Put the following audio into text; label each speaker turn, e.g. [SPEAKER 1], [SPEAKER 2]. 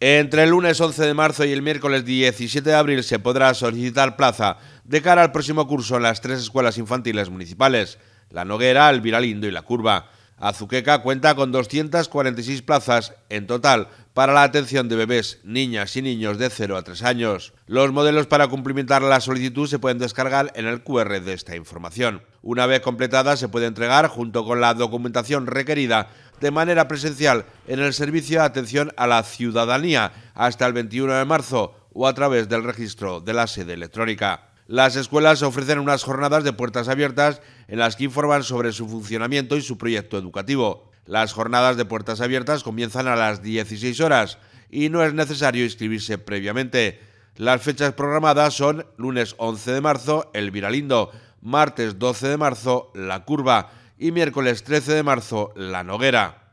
[SPEAKER 1] Entre el lunes 11 de marzo y el miércoles 17 de abril se podrá solicitar plaza de cara al próximo curso en las tres escuelas infantiles municipales, La Noguera, El Viralindo y La Curva. Azuqueca cuenta con 246 plazas en total para la atención de bebés, niñas y niños de 0 a 3 años. Los modelos para cumplimentar la solicitud se pueden descargar en el QR de esta información. Una vez completada se puede entregar junto con la documentación requerida de manera presencial en el Servicio de Atención a la Ciudadanía hasta el 21 de marzo o a través del registro de la sede electrónica. Las escuelas ofrecen unas jornadas de puertas abiertas en las que informan sobre su funcionamiento y su proyecto educativo. Las jornadas de puertas abiertas comienzan a las 16 horas y no es necesario inscribirse previamente. Las fechas programadas son lunes 11 de marzo, El Viralindo, martes 12 de marzo, La Curva y miércoles 13 de marzo, La Noguera.